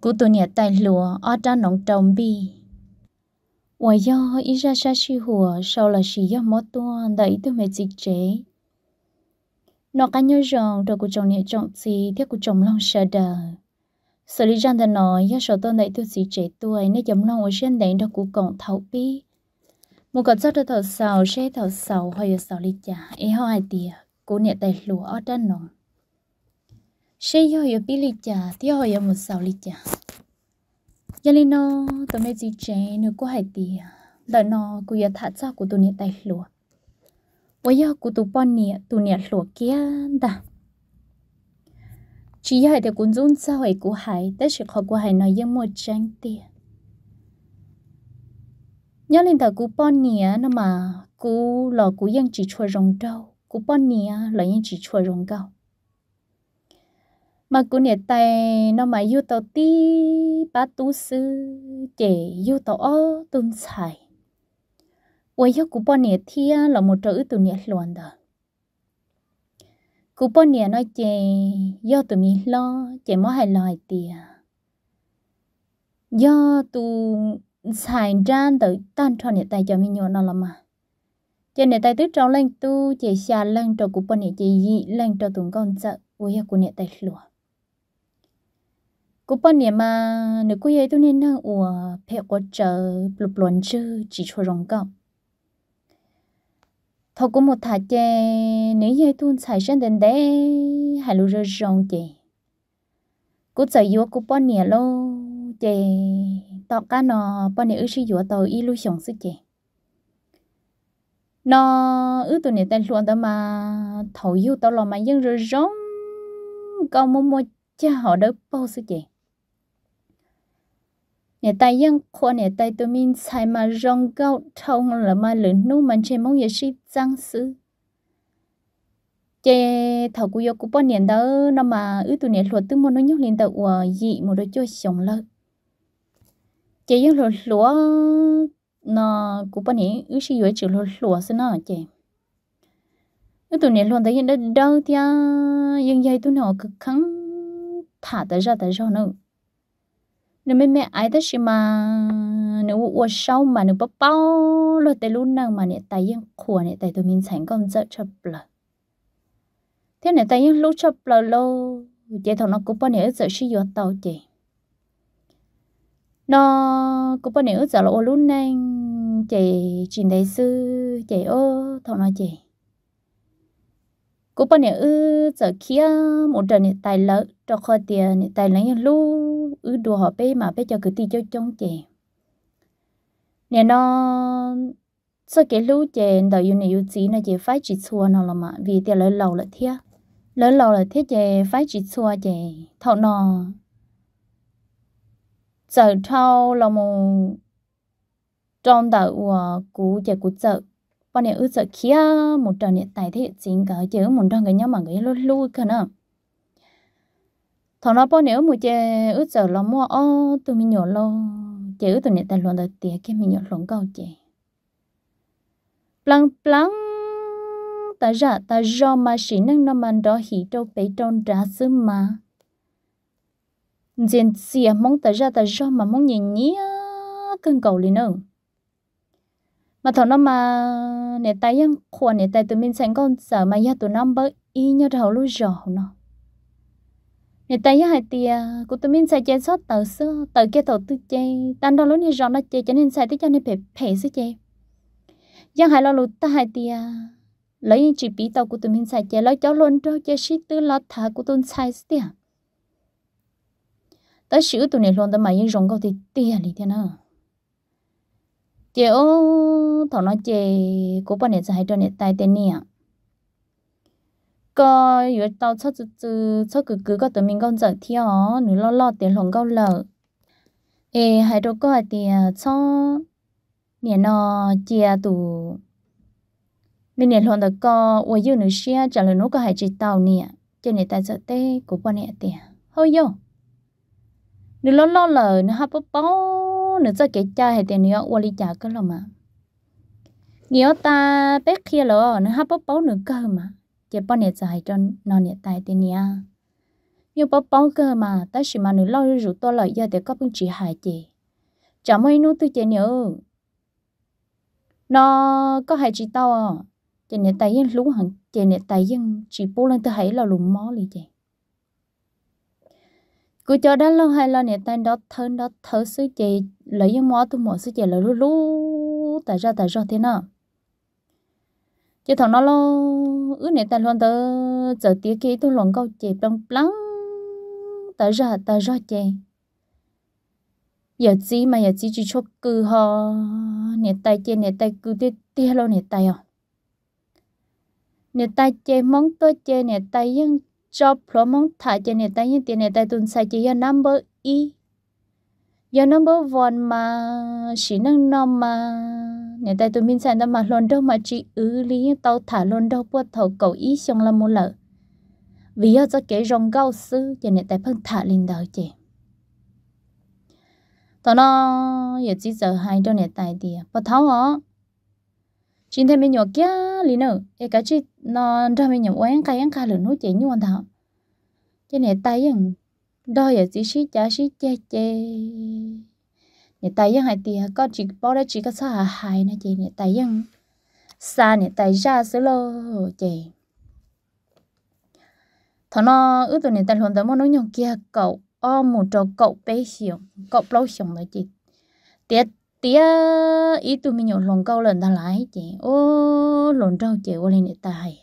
cô tụ nhà tài lúa ở trong nông trồng bi ngoài do ít ra xa xì hùa sau là xì do mót tua đại tôi mệt dịch chế nó cá nhau rồng rồi cú chồng nhà chồng gì thế cú chồng long sợ đờ xử lý rằng thằng nói do sợ tôi đại tôi dịch chế tuổi nên giống long ở trên đấy đó cú cổng thấu bi một cái rất là thật sầu sẽ thật sầu hay là sầu lý chả ấy hoa hai tiệt nhẹ tài lúa ở trong nông sẽ một Giờ này nó tụi mày chỉ trẻ nữa có hai tí đợi nó cứ giờ thả cho, của tụi nè tài lúa bây giờ của tụi bọn nè tụi nè lúa kia đã chỉ hai thì cũng run sao hay của hai tất sự khó của hai nói giống một trang tiền nhớ lên thằng của bọn nè nó mà cú lò cú dân chỉ chua rồng trâu cú bọn nè là dân chỉ chua rồng cao mà cũng nhiệt tay nó mà yêu tàu tí bá tú sư để yêu tàu ô tôn xài quay cho cụ bọn nhiệt thia là một trợ tụ nhiệt luôn đó cụ bọn nhiệt nói chè do tụi mình lo chè mỗi hai loài tiền do tụ xài ran tới tan cho nhiệt tay cho mình nhớ nó là mà chè nhiệt tay tức trong lên tu chè xa lên cho cụ bọn nhiệt chè dị lên cho tụi con sợ quay cho cụ nhiệt tay luôn cú bao niệm mà nếu cú ấy tôi nên năng ủa phèo quá chờ lục luận chứ chỉ cho rong cọ thọ cũng một thà chè nếu như tôi xài sen đến đây hai lú rơ rong chè cú chờ yếu cú bao niệm lô chè tọt cá nọ bao niệm ư sĩ yếu tàu y lú sống sức chè nó ư tôi nên tên luôn đó mà thầu yêu tao lo mà dân rồi rong câu mua mua cha họ đỡ bao sự chị nhà tay yên khoa nhà tay tôi mình xài mà rong gạo thâu là mà lớn nu mà chế mong yết sĩ giang sư chế thầu cú yêu cú bao niệm đó nó mà ứ tụi niệm luật tương môn nó nhóc lên tàu của dị một đôi chơi sống lơ chế yên luật lúa nó cú bao niệm ứ sĩ yêu chữ luật lúa xin nó chế ứ tụi niệm luật đấy yên đó đâu thì yên dây tụi nó cực khăng thả tới ra tới ra nữa nếu mẹ mẹ ai đó xí mà nếu u sau mà nếu bao bao lo tới lúc nào mà này tay yên khua này tay tụi mình sẵn con rất chập lờ thế này tay yên lúc chập lờ lâu chạy thằng nó cũng bao nè sợ xí vô tàu chạy nó cũng bao nè sợ là uo lúc này chạy chuyện đại sư chạy ô thằng nó chạy cú bên này ư giờ kia một trận này tài lợ cho kho tiền này tài như lu ư đồ họ bé mà bé cho cứ ti cho trông chè nè nó sau cái lu chè đầu như này như chí nó chỉ phải chỉ xua nó là mà vì tiền lỡ lâu là thiệt lỡ lâu là thiệt chè phải chỉ xua chè thọ nó giờ thâu là một trong đầu của cú chè cú chợ bọn này ư sợ kia một trận này tài thế chính cả chứ một trong cái nhau mà người lôi lôi cơ nữa thằng nó bọn này một chơi ư sợ lo mua ô tụi mình nhỏ lo chứ tụi này tài luôn đợt tiệt cái mình nhỏ lộn câu chị plang plang ta ra ta do mà chỉ năng nó mà đó hỉ đâu bấy tròn ra xứ mà diện xìa mong ta ra ta do mà mong nhìn nhía cần cầu lên nữa mà thằng nó mà nè tay yang khuôn nè tay tụi mình sang con sợ mà ya tụi nó bớt y nhớ đầu lúc rõ nó nè tay yang hai tia của tụi mình sai chơi sót tờ xưa tờ kia tờ tư chê tan đó lúc như rõ nó chê cho nên sai tới cho nên phải phải xứ chê yang hai lo lụt ta hai tia lấy chỉ bí tàu của tụi mình sai chơi lấy cháu luôn cho chơi shit tư lo thả của tụi sai xứ tia tới sửa tụi này luôn tao mày những rồng câu thì tia lì thế nào chị ô thọ nó chè cố bọn này hai cho này tai tên nè có yếu tàu cho chữ chữ cho cứ cứ có tụi mình con thì theo nữ lo lo tiền lòng câu lợ ê hai đồ có tiền cho nè nó chia tụ mình nè lòng được có ôi yêu nữ xia trả lời nó có hai chị tàu nè cho nên tại giờ tê cố bọn này tiền hơi vô nữ lo lo lợ nữ hấp bó nữa cho cái cha hai tiền nữa ôi ly chả cái lòng mà nếu ta bé kia lỡ nó hấp bóp bóp nữa cơ mà chỉ bao nhiêu dài cho nó nhiệt tài tiền nha nhiều bóp bóp cơ mà ta chỉ mà nó lo rủ to lợi giờ để có bưng chỉ hại chị chả mấy nút tư chị nhớ nó có hại chị tao à chị nhiệt tài yên lú hẳn chị nhiệt tài yên chỉ bố lên tư hãy là lùm mó liền chị cứ cho đã lâu hay là nhiệt tài đó thân đó thở sư chị lấy yên mó tư mỏ sư chị là lú lú tại ra tại ra thế nào chứ thằng nó lo ứ này ta luôn tớ giờ tía kia tôi luôn câu chè đông lắng tớ ra tớ ra chè giờ gì mà giờ gì chỉ chốt cứ ho nè tay chè nè tay cứ tía tía luôn nè tay à nè tay chè mong tôi chè nè tay nhưng cho pro mong thả chè nè tay nhưng tiền nè tay tuần sai chè number e giờ number one vòn mà chỉ năng nó mà nhà tại tụi minh sản đã mà lon đâu mà chỉ ứ lý tao thả lon đâu bớt thầu cầu ý xong là mua lợ vì giờ cho cái rong gạo sư cho nhà tại phân thả lên đời chị tao nó giờ chỉ giờ hai đâu nhà tại đi bớt tháo ó chính thế mình nhỏ kia lý nữa cái cái chị nó ra mình nhỏ quen cái ăn cá lửa nấu chế như anh thảo cho nhà tại rằng đó là chỉ xí chả xí chê chê nhà tài dân hai tiền có chỉ bỏ ra chỉ có sao hà hài nè chị nhà tài dân xa nhà tài ra sửa lô chị thằng nó ước tụi nhà tài luôn tới món nói nhon kia cậu o một trò cậu bé hiểu cậu lâu hiểu rồi chị tiếc tiếc ý tụi mình nhậu lòng câu lần ta lại chị ô lồn trâu chị ô lên nhà tài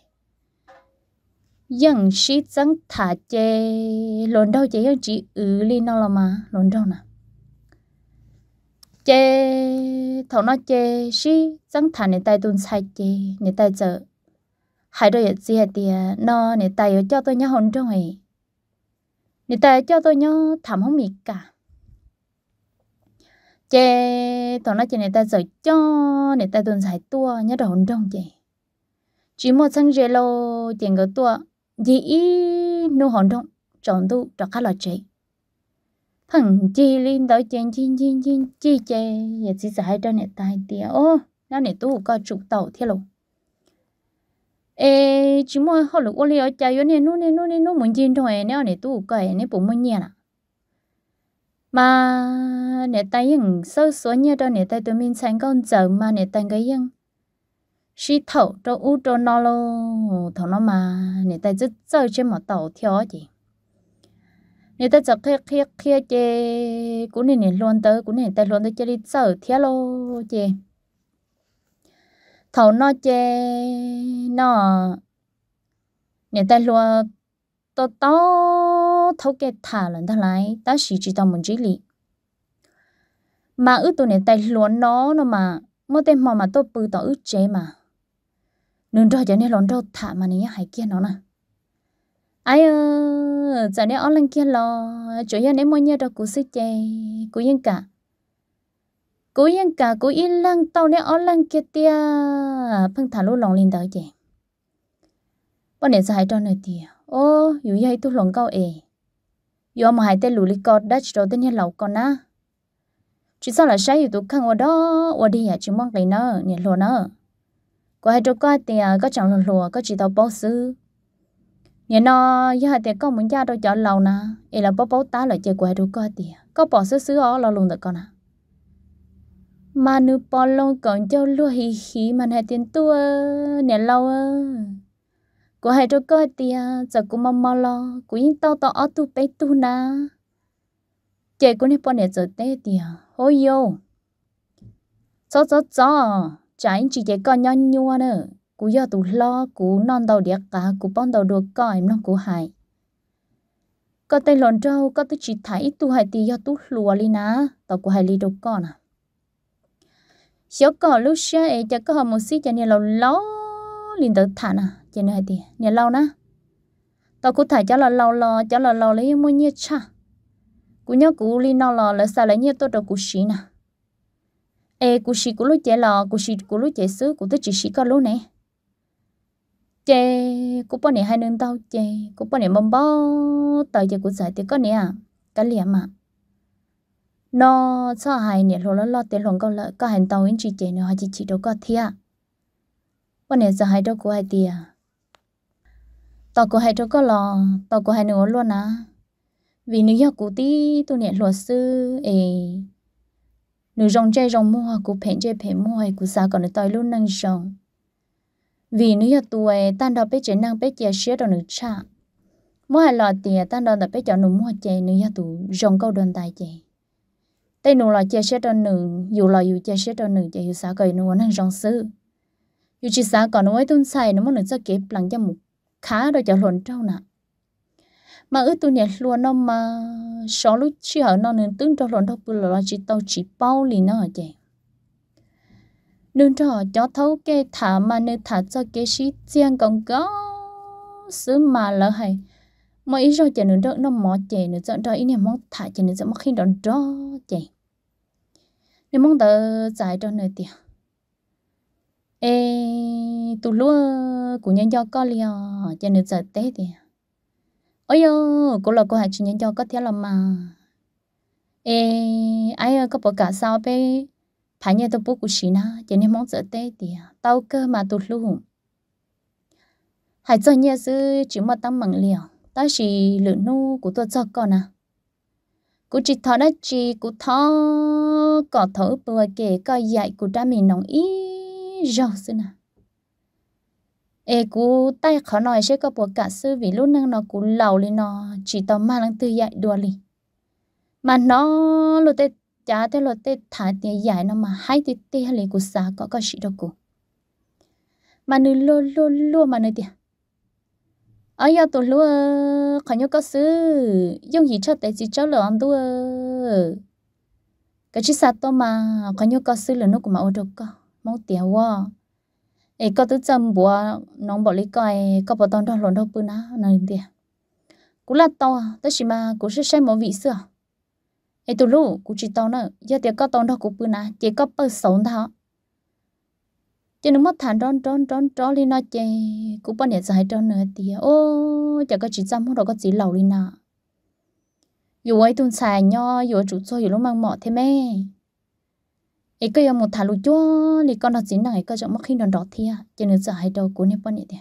dân sĩ chẳng thả chê lồn đâu chế chỉ ừ li nó là mà lồn đâu na chê thằng na chê sĩ chẳng thả nè tai tuôn sai chê nè tai chợ hai đôi gì hết thì no nè tai ở cho tôi nhá hồn trong này nè tay cho tôi nhá thảm không mịt cả chê thằng na chê nè tai chợ cho nè tai tuôn sai tua nhá đồ hồn trong chê chỉ một sang lâu tiền cái tua dì ý nô hòn đông chọn tu cho khá là chế thằng chi linh đó chen chen chen chen chi chê giờ chỉ giải cho này tai tia ô nó này tu có chụp tàu thế luôn ê chúng mày họ lục ô li ở chai nè nô nè nô nè nô muốn chín thôi nè này tu cái này bụng muốn nhẹ nè mà nè tai yên sơ số nhẹ đó nè tai tụi mình sang con giờ mà nè tai cái gì shi thầu cho u cho nó lo thầu nó mà người ta rất chơi trên mà tàu theo gì người ta chợt khía khía khía chê cũng nên nên luôn tới cũng nên ta luôn tới chơi đi chơi theo lo chê thầu nó chê nó người ta luôn to to thấu cái thả lần ta lại ta chỉ chỉ tao muốn chỉ lý mà ước tụi này ta luôn nó nó mà mỗi tên mà mà tôi bự tao ước chế mà nên cho giờ này lon rau thả mà này hải kia nó nè ai ơ giờ này ở lên kia lo chỗ giờ này mua nhà đâu cú sĩ chè cú yên cả cú yên cả cú yên lăng tàu này ở lên kia tia phăng thả lô lon lên đó chè bọn này giải cho nơi tia ô dù vậy tôi lon cao ề do mà hai tên lù lì cọt đã chỉ đầu tên nhà lẩu con á chỉ sao là sai dù tôi khăng ở đó ở đi à chỉ mong cái nó nhà lô nó có hai đứa có thì có chồng lùa lùa có chỉ tao bao xứ nhà nó giờ thì có muốn gia đâu chọn lâu nè ý là bố bố tá lại chơi của hai chỗ có thì có bỏ xứ xứ ở lâu luôn được con à mà nữ bỏ lâu còn cho lùa hì hì mà hai tiền tua nhà lâu à của hai đứa có thì giờ cũng mong mong lo của yên tao tao ở tu bé tu nè chơi của này bọn này giờ té thì hôi yêu 走走走。trái chỉ cái con nhon nhua nữa cú giờ tụ lo cú non đầu đĩa cả cú bón đầu đùa em non cú hại có tên lòn trâu có tôi chỉ thấy tu hại thì do tu lùa li ná tàu cú hại li đâu con à xíu cỏ lúc xe ấy chắc có họ một xí cho nên lâu lâu liền tới thả nè cho nên hại tì nên lâu ná tàu cú thả cho là lâu lò cho là lâu lấy mua nhiệt cha cú nhớ cú li nó lò là sao lấy nhiệt tôi đồ cú xí nè e cú xí cú lú chế lò cú xí cú lú chế xứ cú tức chỉ sĩ có lú nè chê cú bao nè hai nương tao chê cú bao nè mông bó tờ giờ cú giải thì có nè à cái liền mà nó cho hai nè lo lo lo tiền lòng câu lợi có hành tàu in chỉ chế nữa hai chỉ chỉ đâu có thia bao nè giờ hai đâu của hai tia tàu của hai đâu có lò tàu của hai nửa luôn á à. vì nếu giờ cú tí tôi nè luật sư ấy nữ rong chơi rong mua của phèn chơi phe mua của sao còn được tôi luôn năng rong vì nữ giờ tuổi tan đó bé chơi năng bé chơi xía đồ nữ cha mua hai lọ tiền tan đó là bé chọn nữ mua chơi nữ giờ tuổi rong câu đơn tài chơi tây nữ lọ chơi xía đồ nữ dù lọ dù chơi xía đồ nữ chơi sao còn nữ năng rong sư dù chỉ sao còn nữ ấy tuân sai nó muốn nữ cho kịp lặng cho một khá rồi chọn lộn trâu nè mà ư tụi nhẹ luôn nó mà xó lúc chi hở nó nên tương cho lộn đâu bự là chỉ tàu chỉ bao lì nó ở vậy nên cho cho thấu cái thả mà nên thả cho cái xí chiang còn có xứ mà lỡ hay mà ý rồi chả nên đỡ nó mỏ chè nên dẫn đó ý này mong thả chè nên dẫn mong khi đó cho chè nên mong tờ giải cho nơi tiền ê tụi luôn của nhân do con liền cho nên giờ tết thì ôi yo cô là cô hạt chuyện cho có thế là mà ê ai có bỏ cả sao bé phải nhớ tôi bố của chị na chỉ nên mong sợ tê thì à. tao cơ mà tụt luôn hãy cho nhớ sự chỉ mà tăng mặn liều ta chỉ lượng nu của tôi cho con à cú chỉ thọ đó chỉ cú thọ cỏ thở bừa kể coi dạy của ta mình nóng ý rau xưa à ê cú tay khó nói chứ có bộ cả sư vì lúc năng nó cú lầu lên nó chỉ tao mà năng dạy đùa mà nó lúc tê chả thế lúc tê thả tiền dạy nó mà hai tê tê hay li cú có có chỉ đâu cú mà nữ lô lô lô mà nữ tiệt ấy giờ tụi lúa khó nhớ có sư dùng gì cho tệ gì cho lỡ ăn cái chiếc sạt to mà khó nhớ có sư là nó cũng mà ô được có mong tiền quá ấy có tứ châm bùa nóng bỏ lấy coi có bỏ tông đó lộn đâu bữa nã nên tiền cú là to tới chỉ mà cú sẽ xem một vị xưa ấy từ lúc cú chỉ to nữa giờ tiền có tông đó cú bữa nã chỉ có bơ sống thôi. cho nó mất thản tròn tròn tròn tròn đi nó chê cú bận nhiêu giải tròn nữa thì ô chả có chỉ chăm không đâu có chỉ lầu đi nào dù ấy xài nho dù chủ cho dù lúc mang mọ thế mẹ ấy cái một thà lụi chúa thì con nó chính là ấy cái chọn mắc khi đòn đỏ thia à. cho nên sợ hai đầu của nếp à, con nhỉ tiền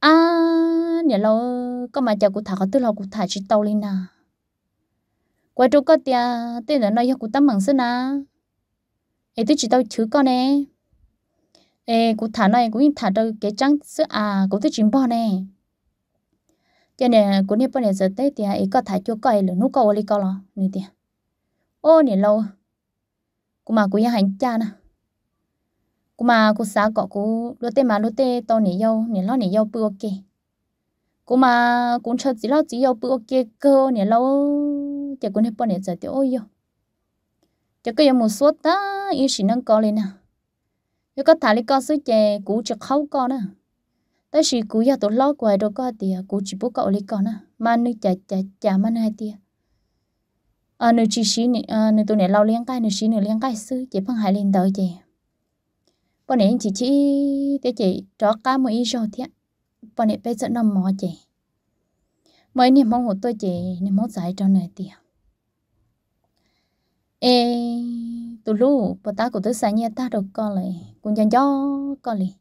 à nhà lâu có mà chào cụ thả có tư lâu cụ thả chỉ tàu lên nà quay chỗ có tia tên là nói cụ tắm bằng sơn à ấy tôi chỉ tàu chứ con nè ê cụ thả này cũng thả đầu cái trắng sữa à cụ tôi chính bao nè cho nên cụ nếp con này giờ tết thì ấy có thả chỗ coi lửa nút câu oli câu lo như tiền ô nhà lâu mà mà nhà hành cha na cọ nỉ nỉ nỉ 고마고야 한짜나 고마 고사 거고 로테 마 로테 또니요 니로 니요 뿌오케 고마 공처 지라 지요 뿌오케 거 니로 제 군해 뻔해 저때 오요 cho cái một số ta yêu sĩ năng con lên na yêu có thả lấy con suy chè cú chật khâu con na tới khi cú nhà tổ lo quay đồ con thì cú chỉ bố cậu lấy con na mà nuôi chà chà chà mà này tiệt à nửa chỉ xí nửa à nửa tụi nè lao liên cai, nửa xí nửa liên cai sư chỉ phân hải liên tới chị bọn nè chỉ chỉ để chị cho cá một ít rồi thiệt bọn nè bây giờ nằm mò chị mấy nè mong của tôi chị nè mong giải cho nửa tiền ê tụi lú bọn ta của tôi sáng nhẹ ta được con lại cũng dành cho con lại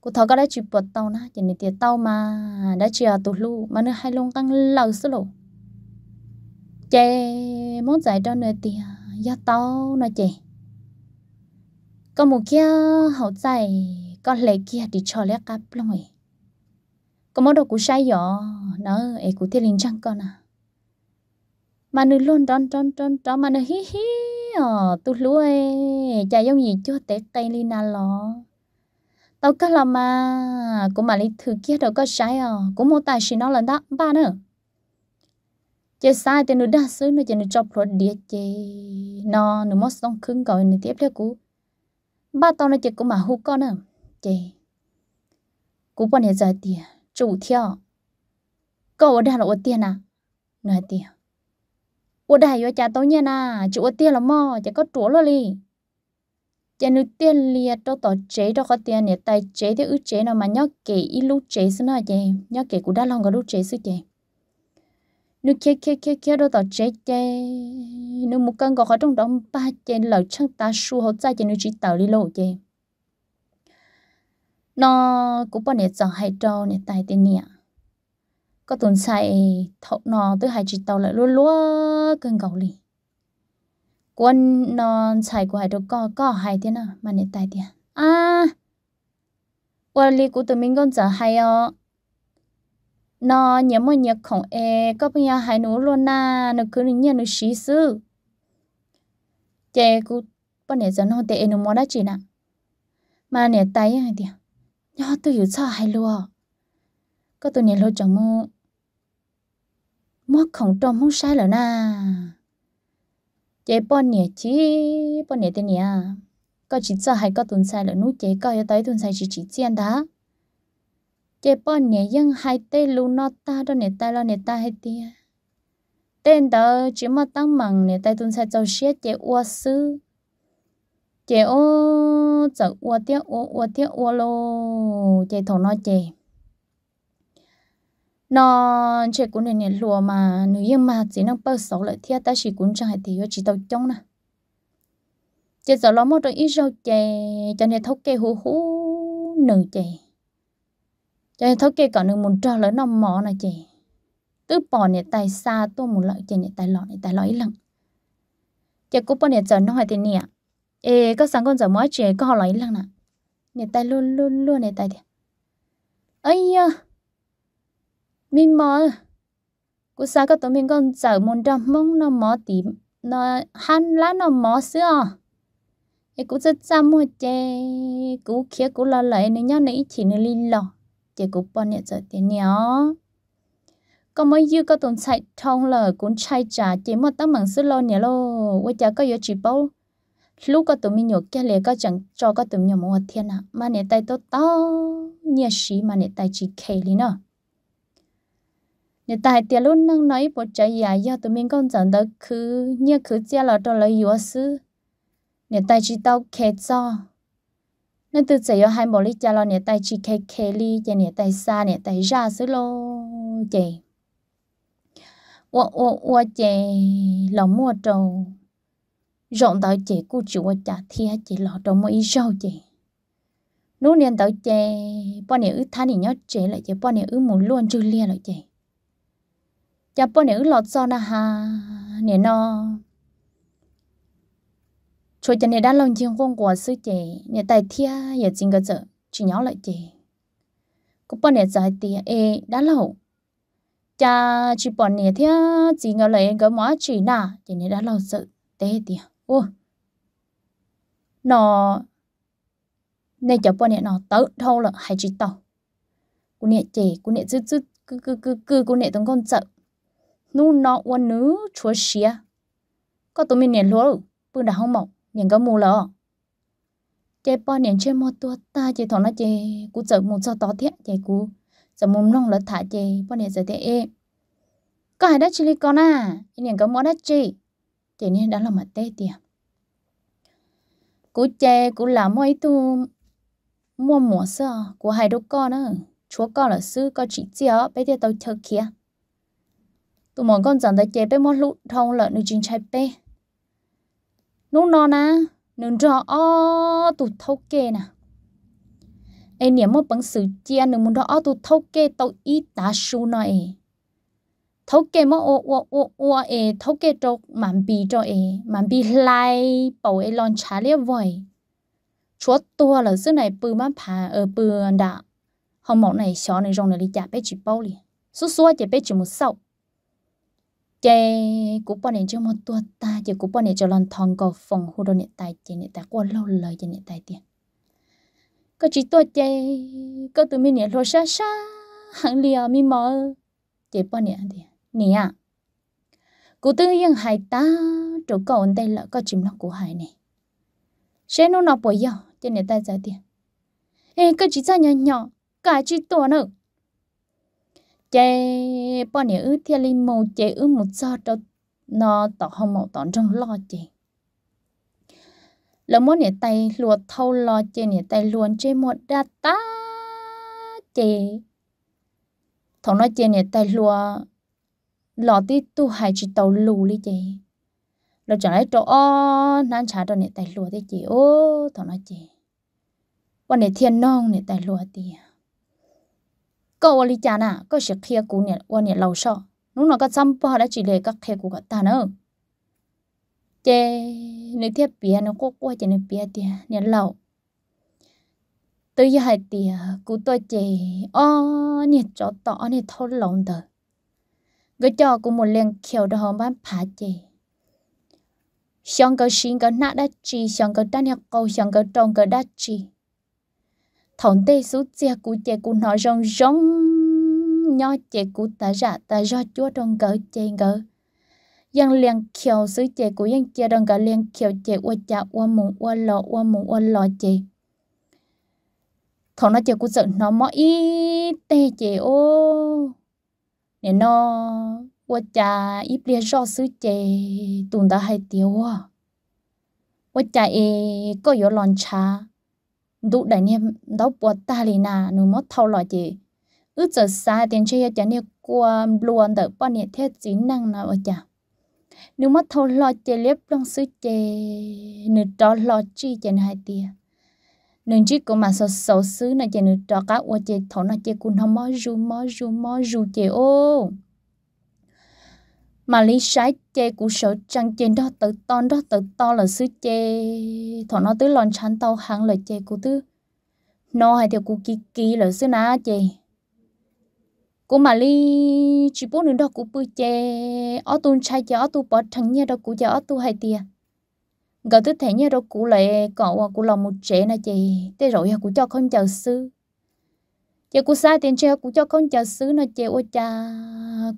cô thọ có đã chụp bật tàu na chỉ nè tiền tao mà đã chia tụi lú mà nửa hai luôn tăng lâu số lộ chè muốn giải cho nơi tiền do tao nó chè có một kia hậu giải có lệ kia thì cho lẽ cáp lắm rồi có món đồ của sai giỏ nó ấy của thiên linh trăng con à mà nữ luôn tròn tròn tròn tròn mà nữ hí hí ờ tu lúa ấy giống gì chưa té cây lina lo tao cái là mà cũng mà lý thứ kia đâu có sai à ờ, cũng mua tài xí nó lần đó ba nữa chế sai thì nó đa số nó chỉ nó chọc rồi địa chế nó nó mất xong khưng gọi nó tiếp theo cú ba tao nó chỉ cũng mà hú con à chế cú bọn này giải tiền chủ theo cậu ở đây là ở tiền à nói tiền ở đây ở cha tao nha na à, chủ ở tiền là mò chỉ có chúa rồi li chế nó tiền liệt cho tao chế cho có tiền này tài chế thì ư chế nào mà nhớ kể ít lúc chế xưa nó chế nhớ kể cú đã lòng có lúc chế xưa chế nó kia kia kia kia đâu tao chết chê nó một cân gọi trong đó ba chê lẩu chân ta su hậu ra chê nó chỉ tàu đi lộ chê nó cũng bao nhiêu giờ hay trâu nè tài tiền nè có tuần sai thọ nó tới hai chỉ tàu lại luôn luôn cơn gầu lì quân nó sai của hai đứa co co hai thế nào mà nè tài tiền à qua lì của tụi mình còn giờ hay ờ nó nhớ một nhớ khổng e có bây giờ hai nú luôn na nó cứ nhớ nó xí sư chè cú bọn này giờ nó tệ nó mua đã chỉ nè mà nè tay hay đi nhớ tôi hiểu cho hay luôn có tôi nè lo chẳng mua mua khổng trong không sai rồi na chè bọn nè chỉ bọn nè tên nè có chỉ cho hay có tuần sai rồi nú chè có tới tuần sai chỉ chỉ tiền đó chế bỏ nhẹ dân hai tê lu nó ta đó nè tay lo nè tay hai tia tên đó chỉ mà tăng mặn nè tay tuân sai cháu xế chế ua sư chế ô cháu ua tiếc ô ua tiếc ua lo chế thổ nó chế nó chế cũng nè nè lùa mà nữ yên mà chỉ năng bơ xấu lại thiệt ta chỉ cũng chẳng hay thì chỉ tàu trông nè chế giờ lo một đôi ít rau chế cho nên thấu kê hú hú nửa chế cho thấu kia còn được muốn trò lớn nòng mỏ này chị cứ bỏ nhẹ tay xa tôi muốn lợi chị nhẹ tay lọ nhẹ tay lọ ít lần chị cũng bỏ nhẹ chờ nó hỏi thì nè ê có sáng con giờ mỗi chị có hỏi lọ ít lần nè nhẹ tay luôn luôn luôn nhẹ tay đi ấy ya mình mỏ cô sao các tụi mình con giờ muốn trăm mong nó mỏ tím nó hắn lá nó mỏ xưa ê cũng rất chăm mua chị cũng khía cũng lo lợi nên nhau nãy chỉ nên lì lò chỉ cũng bọn nhẹ giờ tiền nhỏ có mấy dư có tồn chạy thông là cũng chạy trả chỉ một tấm bằng sức lo nhỉ, lo với cha có yếu chỉ bao lúc có tụi mình nhổ kia liền có chẳng cho có tụi mình một thiên à mà nè tay tốt to nhẹ xí mà nè tay chỉ khề liền nữa nè tay tiền luôn năng nói bộ trái giả do tụi mình con dẫn đỡ khứ nhẹ khứ chia là cho lấy yếu sư nè tay chỉ tao khề cho nên từ giờ hai bộ lịch cha lo nè tay chỉ kê kê li cha nè tay xa nè tay ra xứ lo, chị ô ô ô chị lòng mua trầu rộng tới chị cô chịu chả thi chị lọ trầu mua ít rau chị nú nè tới chị bao nè ứ than nè nhớ chị lại chị bao nè ứ muốn luôn chưa lia lại chị cha bao nè ứ lọt sao na ha nè nó no cho cho nên đã lòng chiến con của sư chị nè tài thia giờ chính cái giờ chỉ nhớ lại chị cũng bọn nè giải tiền ê đã lâu cha chỉ bọn nè thia chỉ ngờ lại cái mỏ chỉ nà chị nên đã lâu sợ tê tiền ô nó nè cho bọn này nó tớ thâu là hai chỉ tàu cô nè chị cô nè chứ chứ cứ cứ cứ cứ cô nè tông con sợ nu nọ uốn nữ chúa xía, có tụi mình nè lúa bữa đã không mọc nhưng có mù lỡ chế bò niệm chơi mua tua ta chế thằng nó chơi cú chở một sao tó thiệt chơi cú giờ mồm long lỡ thả chơi bò niệm giờ thế em có hai đứa chili con à nhưng có mua đất chi chế nên đã là mặt tê tiệt, cú chơi cú làm mỗi tu mua mùa sơ của hai đứa con á chúa con là sư con chỉ chéo bé thì tao chờ kia tụi món con chẳng thấy chơi bé mua lụt thông lợn nuôi chính trái bé nung nó na nung rõ o tụt thâu kê nè em niệm một bằng sự chia nung muốn đó o tụt thâu kê tàu y tá su nọ e thâu kê mà ô ô ô ô e thâu kê cho mặn bì cho e mặn bì lai bảo e lon chả liếc vội chúa tua là xứ này bự mà phá ở ờ, bự đạ, hông mộng này xó này rong này đi chả bé chỉ bao liền số số chỉ bé chỉ một sậu chế cũng bọn này cho một tua ta chế cũng bọn này cho lần thòng cầu phòng hồ đồ này tài chế này ta qua lâu lời chế này tài tiền có chỉ tua chế có từ mình này lo xa xa hàng liều mi mờ chế bọn này thì nè à cụ tư yên hải ta chỗ cầu anh đây là có chìm lòng của hai này sẽ nó nọ bồi giờ chế này tài giải tiền ê có chỉ ra nhỏ nhỏ cả chỉ tua nữa chế bọn nhớ ư thiên linh mù chế ư một giờ cho nó tỏ hồng màu tỏ trong lo chế lỡ mốt nhớ tay lùa thâu lo chế nhớ tay luôn chế một đa ta chế thằng nói chế nhớ tay lùa lọ tí tu hai chỉ tàu lù đi chế lỡ chẳng lấy chỗ o nán trả cho nhớ tay lùa đi chế ô thằng nói chế bọn nhớ thiên non nhớ tay lùa tiền có vợ lý cha nà có sẽ kia cú nè vợ nè lâu sợ lúc nào có chăm bao đã chỉ để các kia cú cả ta nữa chê nếu thiết bia nó có qua chê bia thì nè lâu tới giờ hai tiề cú tôi chê ô nè chó tỏ nè thâu lòng tờ cái cho cú một liền kiểu đó bán phá chê xong cái xin cái nát đã chi xong cái đan nhạc câu xong cái trông cái đã chi thằng tê số chia cú chia cú nó rong rong nho chia cú ta ra ta do chúa trong cỡ chê ngỡ yang liền kiều xứ chê cú yang chia đồng cỡ liền kiều chê ua cha ua mùng ua lọ ua mùng ua lọ chê thằng nó chê cú sợ nó mỏ y tê chê ô nè nó ua cha ít bia do xứ chê tụn ta hay tiêu à ua cha e có yếu lon cha đủ đại niệm đó bùa ta lì na nó mất thâu lo chị ước giờ xa tiền chơi cho nên qua luôn đỡ bao nhiêu thế chỉ năng nào ở chả nếu mất thâu lo chị liếp long sư chị nữ đó lo chi chị hai tia nữ chỉ có mà sợ sợ xứ này chị nữ đó cá ô chị thấu này chị cũng không mơ ru mơ ru mơ ru chị ô mà lý sai chê của sở trăng trên đó tự to đó tự to là sứ chê thọ nó tới lon chán tao hẳn là chê của tư nó hay theo của kỳ kỳ là sứ ná chê của mà lý chỉ bố nữa đó của bự chê ở tu chai chê ở tu bỏ thằng nhà đó của chê ở tu hay tia gạo tức thể nhà đó của lệ cọ của lòng một trẻ nè chê thế rồi của cho con chờ sư giờ cú sai tiền chơi cú cho con chờ xứ nó chơi ô cha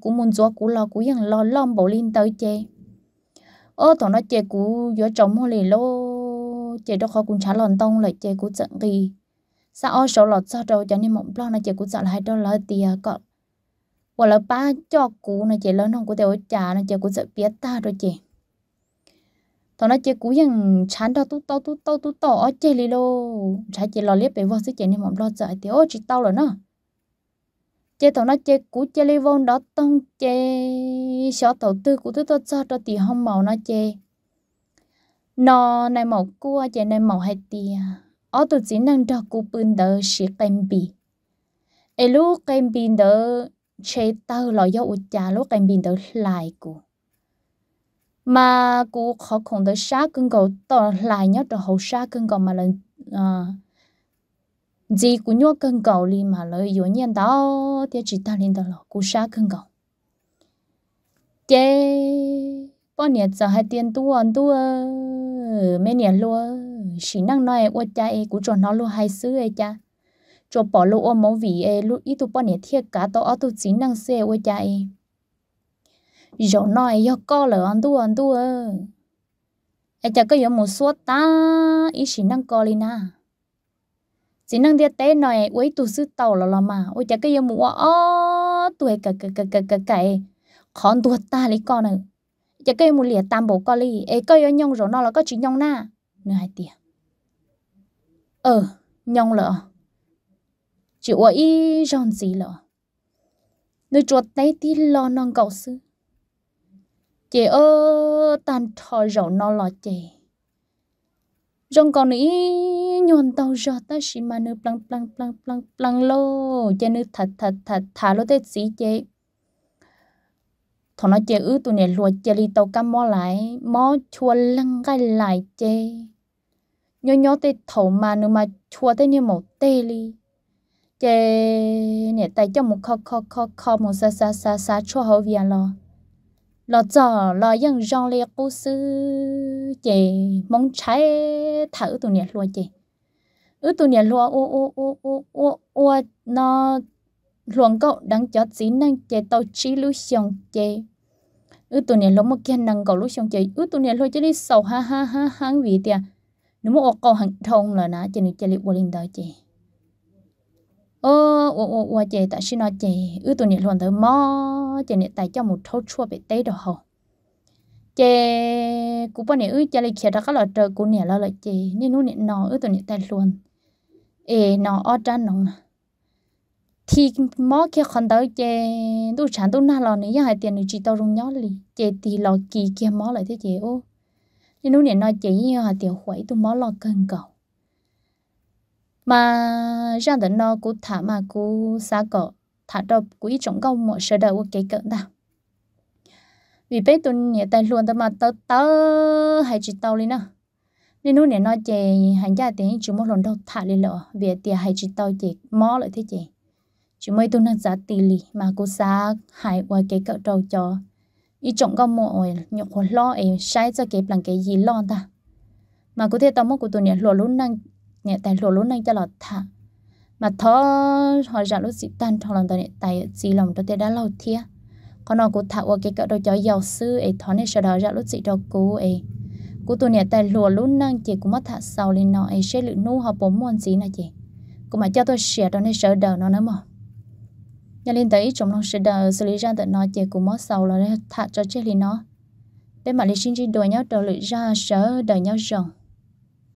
cú muốn gió cú lo cú ยัง lo lom bộ linh tới chơi ô thằng nó chơi cú gió trống hồ lì lô chơi đâu khó cũng chả lòn tông lại chơi cú giận gì sao ô số lọt sao đâu cho nên mộng lo nó chơi cú giận hai đó lời tiền cọ hoặc là ba cho cú nó chơi lớn không cú tiêu cha nó chơi cú giận biết ta rồi chơi thằng nó chơi cú rằng chán đó tú tao tú tao tú tao chơi lì lô chơi lò liếp bé vô sức chơi nên mỏng lo sợ thì ô chỉ tao rồi nó chơi thằng nó chơi cú chơi lì vôn đó tông chơi sợ tàu tư của tụi tao cho cho thì không màu nó chơi nó này màu cua chơi này màu hay tia à. ở tụi chỉ năng cho cú bưng đỡ sĩ kem bì ê lúc kem bì đỡ chơi tao lò do ụt chả lúc kem bì đỡ lại của mà cụ họ không tới xa cưng cầu tỏ lại nhớ trở hậu xa cưng cầu mà lần à ờ, gì cú nhớ cưng cầu li mà lời yếu nhiên đó thì chỉ ta lên đó là cú xa cưng cầu chế bao nhiêu giờ hai tiền tu ăn tu mấy 年 luôn chỉ năng nói ô cha ấy cú cho nó luôn hai xứ ấy cha cho bỏ luôn ô mẫu vị ấy lúc ít tu bao nhiêu thiệt cả tao ở tu chỉ năng xe ô cha ấy gió nói gió co lỡ anh tu anh tu ơ ai chắc có gió một suốt ta ý chỉ năng co lên à chỉ năng địa té nói uế tu sư tàu lỡ là mà ôi chắc có gió một ó tuổi cả cả cả cả cả cái khó tu ta lấy con nữa chả có gió một tam bộ co ấy có gió nhông rồi nó là có nhông na nửa hai tiền ờ nhông lỡ chịu ý ròn gì lỡ nơi chuột tay tí lo non cậu sư chị ơ tan thò rậu nó lo chị rong còn ý nhon tàu rõ ta xí mà nữ plang plang plang plang plang lô chị nữ thật thật thật thả lô tết xí chị thằng nó chị ư tụi này luộc chị li tàu cam mò lại mò chua lăng gai lại chị nhó nhó tê thầu mà nữa mà chua tê như một tê li chị nè tay cho một kho kho kho kho một sa sa sa sa chua hậu viền lo lo cho lo yang rong le cô sư chị mong trái thử tụi nè luôn chị ứ tụi nè luôn ô ô ô ô ô ô nó luôn cậu đang cho chỉ năng chị tàu chỉ lưu xong chị ứ tụi nè luôn một cái năng cậu lưu xong chị ứ tụi nè luôn chỉ đi sầu ha ha ha ha vị tiệt nếu mà ô cậu hàng thông là nã chị nữ chị liệu bồi linh đó chị ơ ờ, ủa ủa ủa chị tại sao nói chị ư tụi nhện luôn tới mò chị nhện tại cho một thâu chua bị tê đồ hồ chị cũng bao nhiêu ư chị lại kia đó các loại trời cũng nhện là lại chị nên nó nhện nó ư tụi nhện tại luôn ê nó ở trên nó thì mò kia còn tới chị tôi chẳng tôi na lò nữa giờ hai tiền nữa chỉ tao rung nhót lì chị thì lò kỳ kia mò lại thế chị ô nên nó nhện nó chị như hai tiền quẩy tôi mò lò cần cầu mà ra đến nó cũng thả mà cũng xa cỏ thả đập cũng ít trong công mọi sự đầu cái cỡ nào vì bé tôi nhẹ tay luôn tao mà tớ tớ hay chỉ tao lên nè nên lúc này nó chè hành gia tiếng chỉ một lần đâu thả lên lọ vì tiề hay chỉ tao chè mò lại thế chè chỉ mới tôi năng giá tỷ lì mà cô xa hại qua cái cỡ đầu cho ý trọng công mọi nhọc lo em sai cho cái bằng cái gì lo ta mà có thể tao mất của tôi nhẹ lọ luôn năng nè tài lỗ lúc này cho là thả mà thó họ ra lúc dị tan trong lòng tại tài dị lòng tôi thấy đã lâu thia còn nó cũng thả qua cái cỡ đôi chó giàu sư ấy thó này sau đó ra lúc dị đâu cô ấy cú tôi nè tài lỗ lúc năng chị cũng mất thả sau lên nó ấy sẽ lựu nu họ bốn môn gì nè chị cũng mà cho tôi sửa đó này sợ đầu nó nữa mà nhà lên tới trong lòng sợ đầu xử lý ra tận nó chị cũng mất sau là thả cho chết lên nó bên mà lý sinh chỉ đuổi nhau đầu lựa ra sợ đời nhau rồng